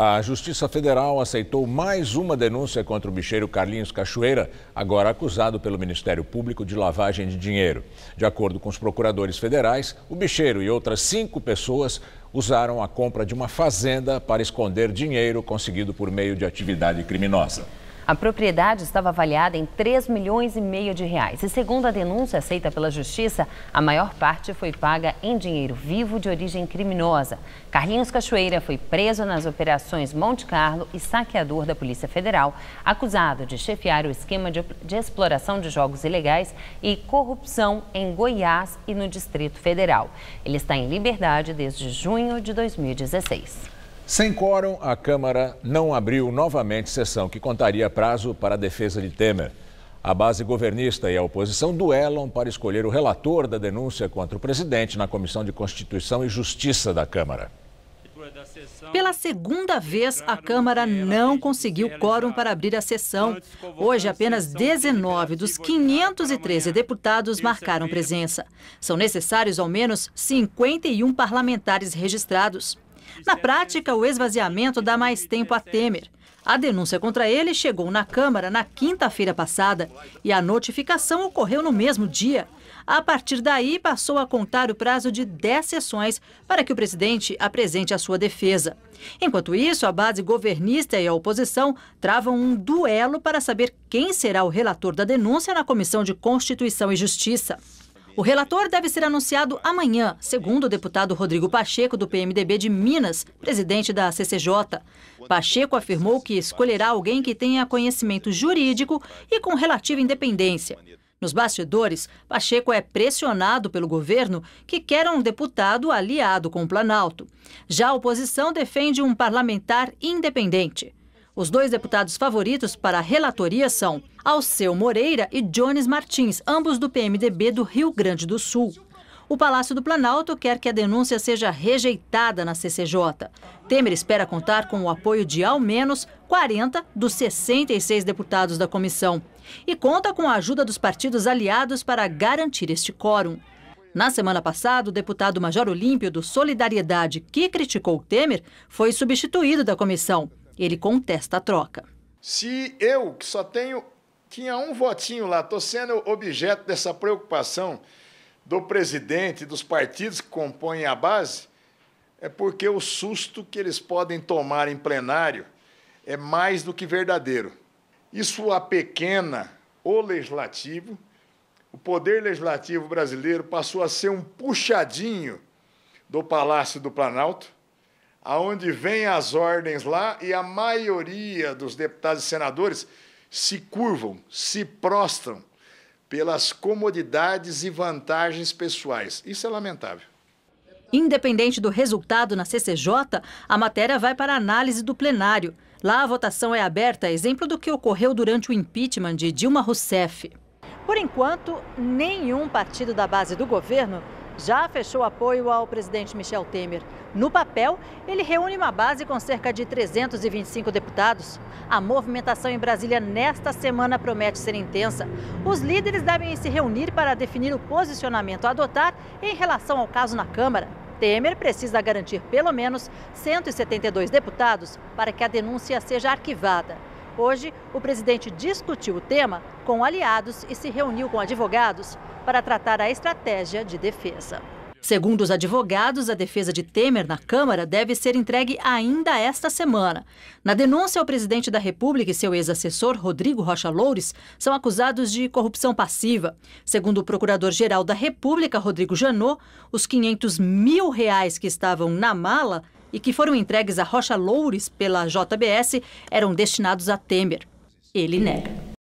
A Justiça Federal aceitou mais uma denúncia contra o bicheiro Carlinhos Cachoeira, agora acusado pelo Ministério Público de lavagem de dinheiro. De acordo com os procuradores federais, o bicheiro e outras cinco pessoas usaram a compra de uma fazenda para esconder dinheiro conseguido por meio de atividade criminosa. A propriedade estava avaliada em 3 milhões e meio de reais e, segundo a denúncia aceita pela Justiça, a maior parte foi paga em dinheiro vivo de origem criminosa. Carlinhos Cachoeira foi preso nas operações Monte Carlo e saqueador da Polícia Federal, acusado de chefiar o esquema de, de exploração de jogos ilegais e corrupção em Goiás e no Distrito Federal. Ele está em liberdade desde junho de 2016. Sem quórum, a Câmara não abriu novamente sessão que contaria prazo para a defesa de Temer. A base governista e a oposição duelam para escolher o relator da denúncia contra o presidente na Comissão de Constituição e Justiça da Câmara. Pela segunda vez, a Câmara não conseguiu quórum para abrir a sessão. Hoje, apenas 19 dos 513 deputados marcaram presença. São necessários ao menos 51 parlamentares registrados. Na prática, o esvaziamento dá mais tempo a Temer. A denúncia contra ele chegou na Câmara na quinta-feira passada e a notificação ocorreu no mesmo dia. A partir daí, passou a contar o prazo de 10 sessões para que o presidente apresente a sua defesa. Enquanto isso, a base governista e a oposição travam um duelo para saber quem será o relator da denúncia na Comissão de Constituição e Justiça. O relator deve ser anunciado amanhã, segundo o deputado Rodrigo Pacheco, do PMDB de Minas, presidente da CCJ. Pacheco afirmou que escolherá alguém que tenha conhecimento jurídico e com relativa independência. Nos bastidores, Pacheco é pressionado pelo governo, que quer um deputado aliado com o Planalto. Já a oposição defende um parlamentar independente. Os dois deputados favoritos para a relatoria são Alceu Moreira e Jones Martins, ambos do PMDB do Rio Grande do Sul. O Palácio do Planalto quer que a denúncia seja rejeitada na CCJ. Temer espera contar com o apoio de ao menos 40 dos 66 deputados da comissão e conta com a ajuda dos partidos aliados para garantir este quórum. Na semana passada, o deputado Major Olímpio do Solidariedade, que criticou Temer, foi substituído da comissão. Ele contesta a troca. Se eu, que só tenho, tinha um votinho lá, estou sendo objeto dessa preocupação do presidente, dos partidos que compõem a base, é porque o susto que eles podem tomar em plenário é mais do que verdadeiro. Isso apequena o legislativo, o poder legislativo brasileiro passou a ser um puxadinho do Palácio do Planalto, aonde vem as ordens lá e a maioria dos deputados e senadores se curvam, se prostram pelas comodidades e vantagens pessoais. Isso é lamentável. Independente do resultado na CCJ, a matéria vai para análise do plenário. Lá a votação é aberta, exemplo do que ocorreu durante o impeachment de Dilma Rousseff. Por enquanto, nenhum partido da base do governo já fechou apoio ao presidente Michel Temer. No papel, ele reúne uma base com cerca de 325 deputados. A movimentação em Brasília nesta semana promete ser intensa. Os líderes devem se reunir para definir o posicionamento a adotar em relação ao caso na Câmara. Temer precisa garantir pelo menos 172 deputados para que a denúncia seja arquivada. Hoje, o presidente discutiu o tema com aliados e se reuniu com advogados para tratar a estratégia de defesa. Segundo os advogados, a defesa de Temer na Câmara deve ser entregue ainda esta semana. Na denúncia, o presidente da República e seu ex-assessor, Rodrigo Rocha Loures, são acusados de corrupção passiva. Segundo o procurador-geral da República, Rodrigo Janot, os 500 mil reais que estavam na mala e que foram entregues a Rocha Loures pela JBS eram destinados a Temer. Ele nega.